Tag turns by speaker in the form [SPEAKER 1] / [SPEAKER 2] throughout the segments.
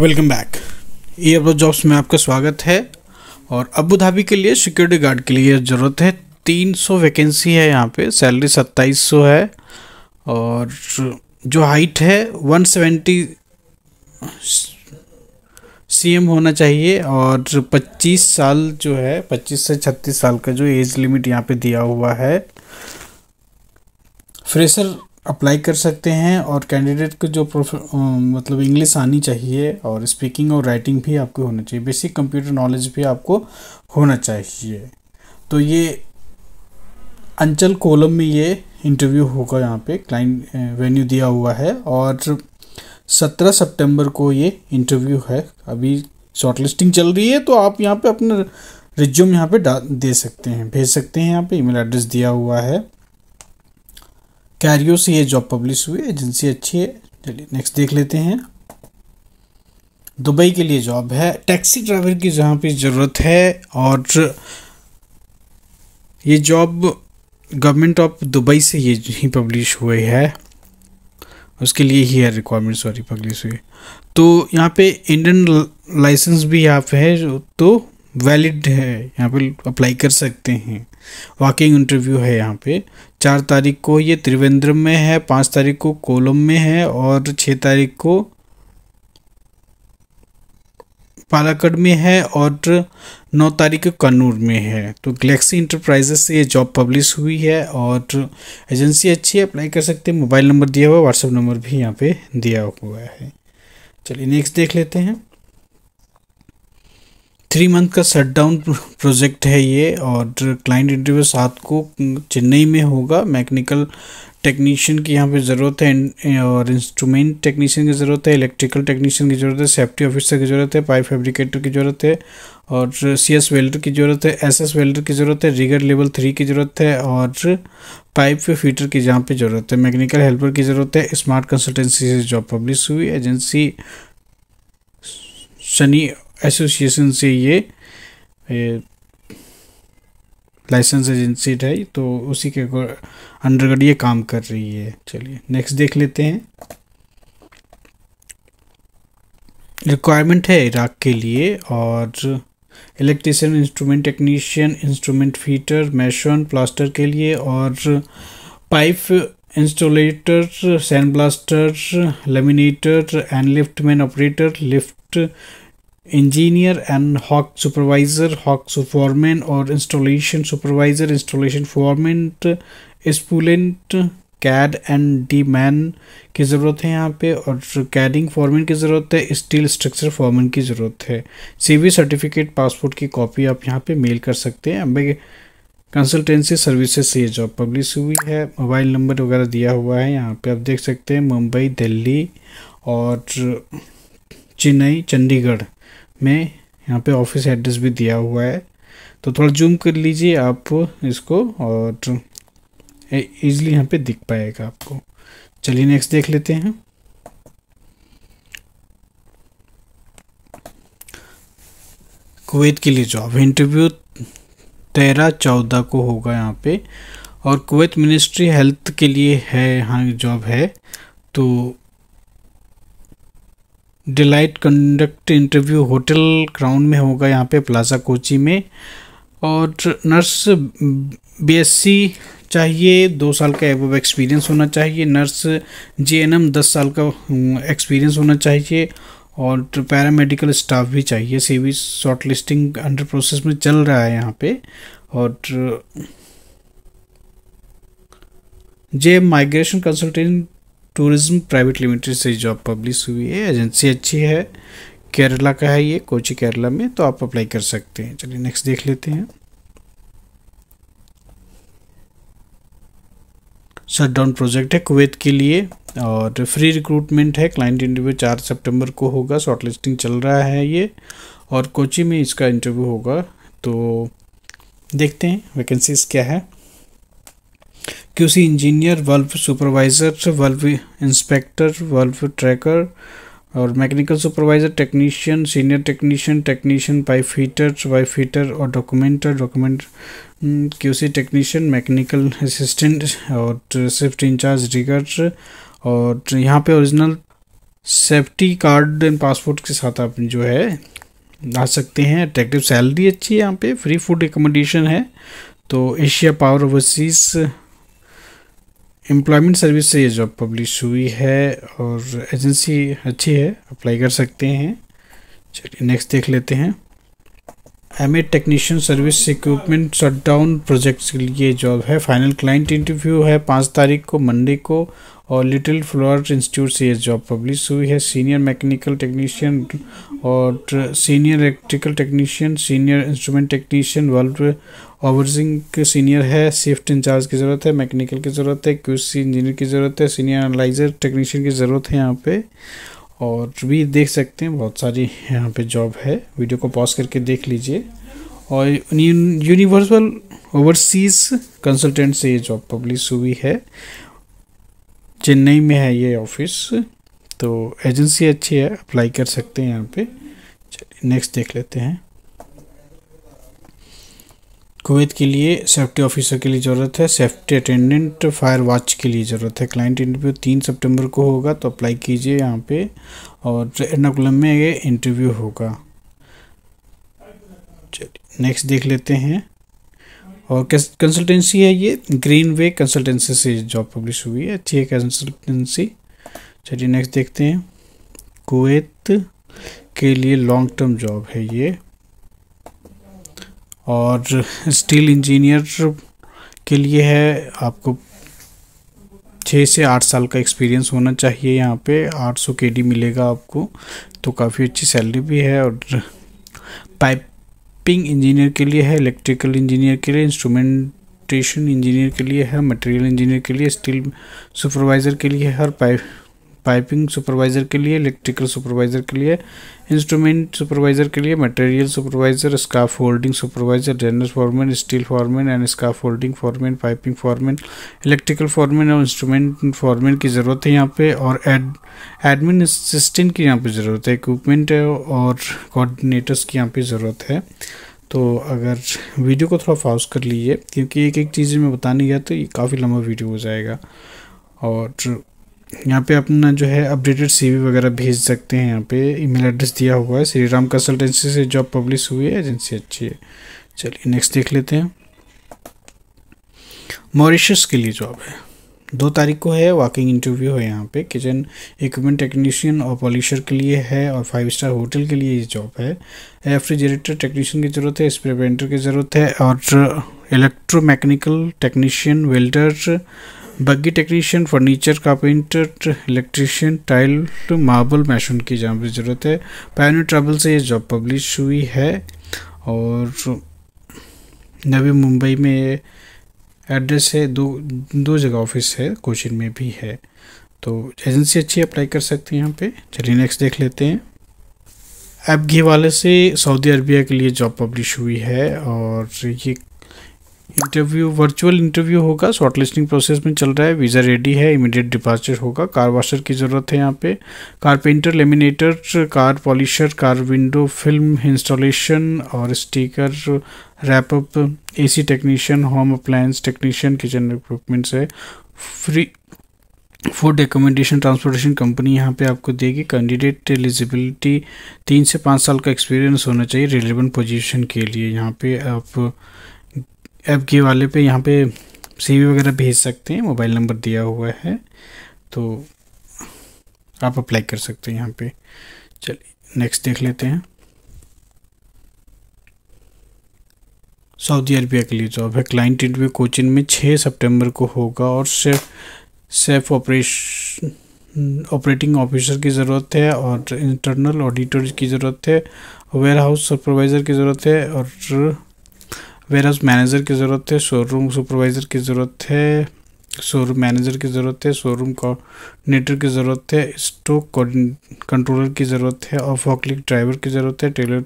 [SPEAKER 1] welcome back E अब jobs में आपका स्वागत है और अबू धाबी के लिए सिक्योरिटी गार्ड के लिए ज़रूरत है 300 वैकेंसी है यहाँ पे सैलरी 2700 है और जो हाइट है 170 एम होना चाहिए और 25 साल जो है 25 से 36 साल का जो एज लिमिट यहाँ पे दिया हुआ है फ्रेशर अप्लाई कर सकते हैं और कैंडिडेट को जो प्रोफ मतलब इंग्लिश आनी चाहिए और स्पीकिंग और राइटिंग भी आपको होना चाहिए बेसिक कंप्यूटर नॉलेज भी आपको होना चाहिए तो ये अंचल कोलम में ये इंटरव्यू होगा यहाँ पे क्लाइंट वेन्यू दिया हुआ है और सत्रह सितंबर को ये इंटरव्यू है अभी शॉर्टलिस्टिंग चल रही है तो आप यहाँ पे अपना रिज्यूम यहाँ पे दे सकते हैं भेज सकते हैं यहाँ पे ईमेल एड्रेस दिया हुआ है कैरियो से ये जॉब पब्लिश हुई एजेंसी अच्छी है चलिए नेक्स्ट देख लेते हैं दुबई के लिए जॉब है टैक्सी ड्राइवर की जहाँ पे ज़रूरत है और ये जॉब गवर्नमेंट ऑफ दुबई से ये ही पब्लिश हुई है उसके लिए ही है रिक्वायरमेंट सॉरी पब्लिश हुई तो यहाँ पे इंडियन लाइसेंस भी यहाँ पे है तो वैलिड है यहाँ पे अप्लाई कर सकते हैं वॉकिंग इंटरव्यू है यहाँ पे चार तारीख को ये त्रिवेंद्रम में है पाँच तारीख को कोलम में है और छः तारीख को पालाकड़ में है और नौ तारीख को कन्नूर में है तो गलेक्सी इंटरप्राइजेस से ये जॉब पब्लिश हुई है और एजेंसी अच्छी है अप्लाई कर सकते हैं मोबाइल नंबर दिया हुआ है व्हाट्सएप नंबर भी यहाँ पे दिया हुआ है चलिए नेक्स्ट देख लेते हैं थ्री मंथ का शटडाउन प्रोजेक्ट है ये और क्लाइंट इंटरव्यू सात को चेन्नई में होगा मैकेनिकल टेक्नीशियन की यहाँ पे ज़रूरत है और इंस्ट्रूमेंट टेक्नीशियन की ज़रूरत है इलेक्ट्रिकल टेक्नीशियन की ज़रूरत है सेफ्टी ऑफिसर की ज़रूरत है पाइप फैब्रिकेटर की ज़रूरत है और सी एस वेल्डर की ज़रूरत है एस एस वेल्डर की ज़रूरत है रिगर लेवल थ्री की ज़रूरत है और पाइप फीटर की जहाँ पे ज़रूरत है मैकेनिकल हेल्पर की ज़रूरत है स्मार्ट कंसल्टेंसी से जॉब पब्लिश हुई एजेंसी सनी एसोसिएशन से ये लाइसेंस एजेंसी है तो उसी के अंडरगढ़ ये काम कर रही है चलिए नेक्स्ट देख लेते हैं रिक्वायरमेंट है इराक के लिए और electrician instrument technician instrument fitter mason plaster के लिए और pipe installer sand blaster laminator and lift man operator lift engineer and hawk supervisor hawk foreman और इंस्टॉलेशन सुपरवाइजर इंस्टॉलेशन फॉरमेंट स्पूलेंट कैड एंड डी मैन की ज़रूरत है यहाँ पे और कैडिंग फॉर्मेन की ज़रूरत है स्टील स्ट्रक्चर फॉर्मेन की ज़रूरत है सीवी सर्टिफिकेट पासपोर्ट की कॉपी आप यहाँ पे मेल कर सकते हैं अम्बे कंसल्टेंसी सर्विसेज से ये जॉब पब्लिश हुई है मोबाइल नंबर वगैरह दिया हुआ है यहाँ पे आप देख सकते हैं मुंबई दिल्ली और चेन्नई चंडीगढ़ में यहाँ पे ऑफिस एड्रेस भी दिया हुआ है तो थोड़ा जूम कर लीजिए आप इसको और ईजिली यहाँ पे दिख पाएगा आपको चलिए नेक्स्ट देख लेते हैं कुवैत के लिए जॉब इंटरव्यू तेरह चौदह को होगा यहाँ पे और कुवैत मिनिस्ट्री हेल्थ के लिए है यहाँ जॉब है तो delight conduct interview hotel ground में होगा यहाँ पे प्लाजा कोची में और नर्स बीएससी चाहिए दो साल का एब एक्सपीरियंस होना चाहिए नर्स एन दस साल का एक्सपीरियंस हम्म, होना चाहिए और पैरामेडिकल स्टाफ भी चाहिए CV short listing under process में चल रहा है यहाँ पे और J migration consultant tourism private limited से जॉब पब्लिश हुई है एजेंसी अच्छी है केरला का है ये कोची केरला में तो आप अप्लाई कर सकते हैं चलिए नेक्स्ट देख लेते हैं शटडाउन प्रोजेक्ट है कुवैत के लिए और फ्री रिक्रूटमेंट है क्लाइंट इंटरव्यू चार सितंबर को होगा शॉर्टलिस्टिंग चल रहा है ये और कोची में इसका इंटरव्यू होगा तो देखते हैं वैकेंसीज क्या है QC engineer valve supervisor valve inspector valve tracker और mechanical supervisor technician senior technician technician pipe heater wipe heater और documenter document QC technician mechanical assistant और शिफ्ट इंचार्ज रिगर और यहाँ पे original safety card and passport के साथ आप जो है आ सकते हैं अट्रैक्टिव सैलरी अच्छी है यहाँ पे फ्री फूड एकोमोडेशन है तो Asia power overseas employment service से ये जॉब पब्लिश हुई है और एजेंसी अच्छी है अप्लाई कर सकते हैं चलिए नेक्स्ट देख लेते हैं M A technician service equipment shutdown projects के लिए जॉब है फाइनल क्लाइंट इंटरव्यू है पाँच तारीख को मंडे को और लिटिल फ्लोर इंस्टीट्यूट से जॉब पब्लिश हुई है सीनियर मैकेनिकल टेक्नीशियन और senior electrical technician senior instrument technician world valve overhauling senior है शिफ्ट इंचार्ज की ज़रूरत है मैकेनिकल की ज़रूरत है क्यूसी इंजीनियर की ज़रूरत है सीनियर एनालाइजर टेक्नीशियन की ज़रूरत है यहाँ पे और भी देख सकते हैं बहुत सारी यहाँ पे जॉब है वीडियो को पॉज करके देख लीजिए और यूनिवर्सल ओवरसीज़ कंसल्टेंट से ये जॉब पब्लिश हुई है चेन्नई में है ये ऑफिस तो एजेंसी अच्छी है अप्लाई कर सकते हैं यहाँ पे चलिए नेक्स्ट देख लेते हैं कुवैत के लिए सेफ्टी ऑफिसर के लिए ज़रूरत है सेफ्टी अटेंडेंट फायर वॉच के लिए ज़रूरत है क्लाइंट इंटरव्यू तीन सितंबर को होगा तो अप्लाई कीजिए यहाँ पे और एर्नाकुलम में ये इंटरव्यू होगा चलिए नेक्स्ट देख लेते हैं और कंसल्टेंसी है ये ग्रीन वे कंसल्टेंसी से जॉब पब्लिश हुई है अच्छी है कंसल्टेंसी चलिए नेक्स्ट देखते हैं कुवैत के लिए लॉन्ग टर्म जॉब है ये और स्टील इंजीनियर के लिए है आपको छः से आठ साल का एक्सपीरियंस होना चाहिए यहाँ पे सौ के मिलेगा आपको तो काफ़ी अच्छी सैलरी भी है और पाइप पिंग इंजीनियर के लिए है इलेक्ट्रिकल इंजीनियर के लिए इंस्ट्रूमेंटेशन इंजीनियर के लिए है मटेरियल इंजीनियर के लिए स्टील सुपरवाइजर के लिए हर पाइप पाइपिंग सुपरवाइज़र के लिए इलेक्ट्रिकल सुपरवाइज़र के लिए इंस्ट्रूमेंट सुपरवाइज़र के लिए material supervisor scaffolding supervisor trainer foreman steel foreman and scaffolding foreman piping foreman electrical foreman और इंस्ट्रूमेंट फॉरमैन की ज़रूरत है यहाँ पे और एड एडमिन असिस्टेंट की यहाँ पे ज़रूरत है इक्विपमेंट और कोऑर्डिनेटर्स की यहाँ पे ज़रूरत है तो अगर वीडियो को थोड़ा फाउस कर लीजिए क्योंकि एक एक चीज़ में बताने गया तो ये काफ़ी लंबा वीडियो हो जाएगा और यहाँ पे अपना जो है अपडेटेड सीवी वगैरह भेज सकते हैं यहाँ पे ईमेल एड्रेस दिया हुआ है श्री राम कंसल्टेंसी से जॉब पब्लिश हुई है एजेंसी अच्छी है चलिए नेक्स्ट देख लेते हैं मॉरिशस के लिए जॉब है दो तारीख को है वॉकिंग इंटरव्यू है यहाँ पे किचन इक्विपमेंट टेक्नीशियन और पॉलिशर के लिए है और फाइव स्टार होटल के लिए ये जॉब है रेफ्रिजरेटर टेक्नीशियन की ज़रूरत है स्प्रे पेंटर की ज़रूरत है और electro mechanical technician welder buggy technician furniture carpenter electrician tile marble mason की जहाँ पर ज़रूरत है पैनो ट्रेवल से ये जॉब पब्लिश हुई है और नवी मुंबई में एड्रेस है दो दो जगह ऑफिस है कोचिन में भी है तो एजेंसी अच्छी अप्लाई कर सकती है यहाँ पे चलिए नेक्स्ट देख लेते हैं एप घी वाले से सऊदी अरबिया के लिए जॉब पब्लिश हुई है और ये इंटरव्यू वर्चुअल इंटरव्यू होगा शॉर्ट लिस्टिंग प्रोसेस में चल रहा है वीज़ा रेडी है इमीडिएट डिपार्चर होगा कार वाशर की ज़रूरत है यहाँ पे carpenter laminator car polisher car window film installation और sticker wrap up AC technician home appliance technician kitchen equipments है free food accommodation transportation company यहाँ पे आपको देगी कैंडिडेट एलिजिबिलिटी तीन से पाँच साल का एक्सपीरियंस होना चाहिए रिलेवेंट पोजीशन के लिए यहाँ पे आप ऐप के वाले पे यहाँ पे सी वगैरह भेज सकते हैं मोबाइल नंबर दिया हुआ है तो आप अप्लाई कर सकते हैं यहाँ पे चलिए नेक्स्ट देख लेते हैं सऊदी अरबिया के लिए जॉब है क्लाइंट इंटरव्यू कोचिन में 6 सितंबर को होगा और सिर्फ सेफ ऑपरेशन ऑपरेटिंग ऑफिसर की ज़रूरत है और इंटरनल ऑडिटर की ज़रूरत है वेयर हाउस सुपरवाइज़र की ज़रूरत है और वेयर मैनेजर की ज़रूरत है शोरूम सुपरवाइज़र की ज़रूरत है शोरूम मैनेजर की ज़रूरत है शोरूम कोऑर्डिनेटर की ज़रूरत है स्टॉक कंट्रोलर की ज़रूरत है और फॉकलिक ड्राइवर की ज़रूरत है टेलर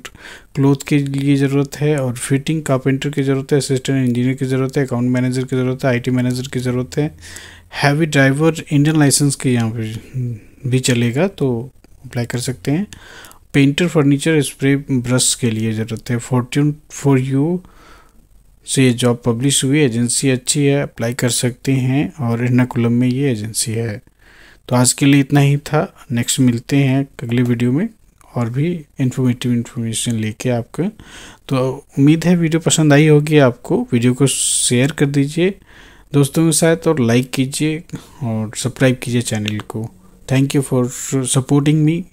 [SPEAKER 1] क्लोथ के लिए ज़रूरत है और फिटिंग कारपेंटर की ज़रूरत है असिस्टेंट इंजीनियर की ज़रूरत है अकाउंट मैनेजर की ज़रूरत है आईटी मैनेजर की ज़रूरत है हैवी ड्राइवर इंडियन लाइसेंस के यहाँ पर भी चलेगा तो अप्लाई कर सकते हैं पेंटर फर्नीचर स्प्रे ब्रश के लिए ज़रूरत है फॉर्च्यून फॉर यू से ये जॉब पब्लिश हुई एजेंसी अच्छी है अप्लाई कर सकते हैं और एर्नाकुलम में ये एजेंसी है तो आज के लिए इतना ही था नेक्स्ट मिलते हैं अगले वीडियो में और भी इन्फॉर्मेटिव इन्फॉर्मेशन लेके आपके तो उम्मीद है वीडियो पसंद आई होगी आपको वीडियो को शेयर कर दीजिए दोस्तों के साथ और लाइक कीजिए और सब्सक्राइब कीजिए चैनल को thank you for supporting me